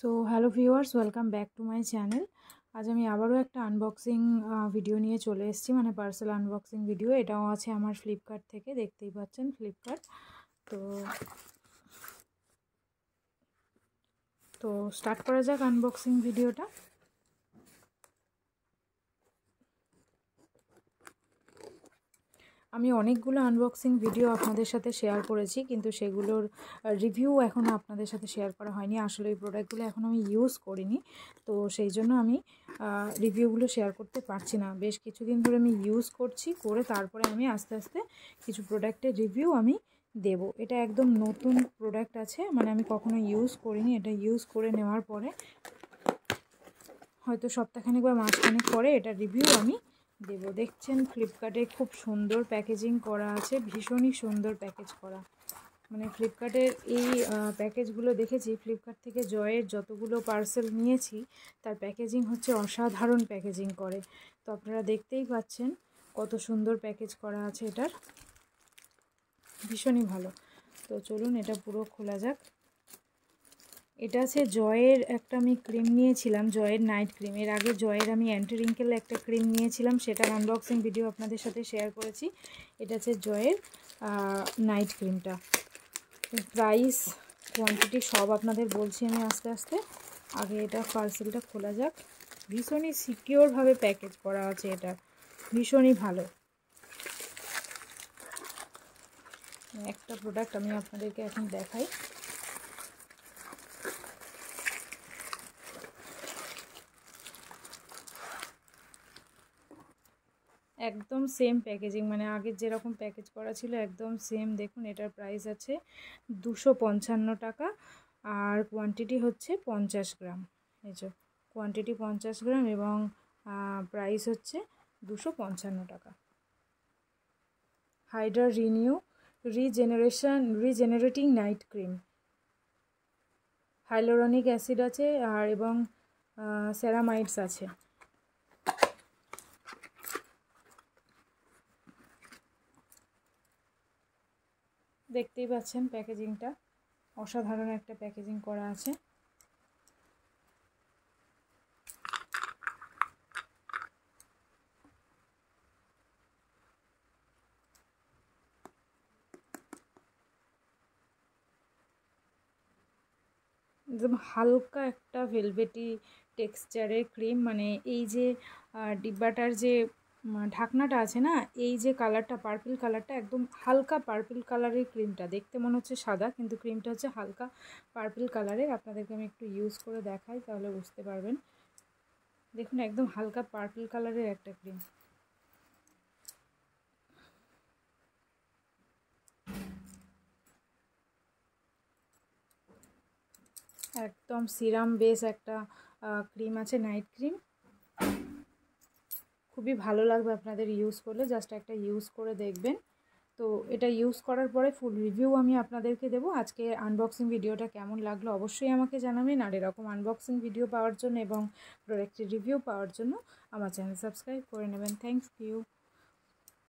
so hello viewers welcome back to my channel আজ আমি আবারও একটা আনবক্সিং ভিডিও নিয়ে চলে এসেছি মানে পার্সেল আনবক্সিং ভিডিও এটাও আছে আমার ফ্লিপকার্ট থেকে দেখতেই পাচ্ছেন ফ্লিপকার্ট তো তো স্টার্ট করা যাক আনবক্সিং ভিডিওটা আমি অনেকগুলো আনবক্সিং ভিডিও আপনাদের সাথে শেয়ার করেছি কিন্তু সেগুলোর রিভিউ এখনও আপনাদের সাথে শেয়ার করা হয়নি আসলে এই প্রোডাক্টগুলো এখন আমি ইউজ করিনি তো সেই জন্য আমি রিভিউগুলো শেয়ার করতে পারছি না বেশ কিছুদিন ধরে আমি ইউজ করছি করে তারপরে আমি আস্তে আস্তে কিছু প্রোডাক্টের রিভিউ আমি দেব এটা একদম নতুন প্রোডাক্ট আছে মানে আমি কখনো ইউজ করিনি এটা ইউজ করে নেওয়ার পরে হয়তো সপ্তাহখানেক বা মাসখানেক পরে এটা রিভিউ আমি দেব দেখছেন ফ্লিপকার্টে খুব সুন্দর প্যাকেজিং করা আছে ভীষণই সুন্দর প্যাকেজ করা মানে ফ্লিপকার্টের এই প্যাকেজগুলো দেখেছি ফ্লিপকার্ট থেকে জয়ের যতগুলো পার্সেল নিয়েছি তার প্যাকেজিং হচ্ছে অসাধারণ প্যাকেজিং করে তো আপনারা দেখতেই পাচ্ছেন কত সুন্দর প্যাকেজ করা আছে এটার ভীষণই ভালো তো চলুন এটা পুরো খোলা যাক এটা আছে জয়ের একটা আমি ক্রিম নিয়েছিলাম জয়ের নাইট ক্রিম এর আগে জয়ের আমি অ্যান্টিরিঙ্কেল একটা ক্রিম নিয়েছিলাম সেটার আনবক্সিং ভিডিও আপনাদের সাথে শেয়ার করেছি এটা আছে জয়ের নাইট ক্রিমটা প্রাইস কোয়ান্টিটি সব আপনাদের বলছি আমি আস্তে আস্তে আগে এটা পার্সেলটা খোলা যাক ভীষণই সিকিওরভাবে প্যাকেজ করা আছে এটা ভীষণই ভালো একটা প্রোডাক্ট আমি আপনাদেরকে এখন দেখাই একদম সেম প্যাকেজিং মানে আগের যেরকম প্যাকেজ করা ছিল একদম সেম দেখুন এটার প্রাইস আছে দুশো টাকা আর কোয়ান্টিটি হচ্ছে পঞ্চাশ গ্রাম এই যে কোয়ান্টিটি পঞ্চাশ গ্রাম এবং প্রাইস হচ্ছে দুশো টাকা hydra renew regeneration regenerating night cream hyaluronic acid আছে আর এবং স্যারামাইডস আছে দেখতেই পাচ্ছেন প্যাকেজিংটা অসাধারণ একটা প্যাকেজিং করা আছে একদম হালকা একটা ভেলভেটি টেক্সচারের ক্রিম মানে এই যে ডিব্বাটার যে ঢাকনাটা আছে না এই যে কালারটা পার্পল কালারটা একদম হালকা পার্পল কালারের ক্রিমটা দেখতে মনে হচ্ছে সাদা কিন্তু ক্রিমটা হচ্ছে হালকা পার্পল কালারের আপনাদেরকে আমি একটু ইউজ করে দেখাই তাহলে বুঝতে পারবেন দেখুন একদম হালকা পার্পল কালারের একটা ক্রিম একদম সিরাম বেস একটা ক্রিম আছে নাইট ক্রিম খুবই ভালো লাগবে আপনাদের ইউজ করলে জাস্ট একটা ইউজ করে দেখবেন তো এটা ইউজ করার পরে ফুল রিভিউ আমি আপনাদেরকে দেবো আজকে আনবক্সিং ভিডিওটা কেমন লাগলো অবশ্যই আমাকে জানাবেন আর এরকম আনবক্সিং ভিডিও পাওয়ার জন্য এবং প্রোডাক্টের রিভিউ পাওয়ার জন্য আমার চ্যানেল সাবস্ক্রাইব করে নেবেন থ্যাংক ইউ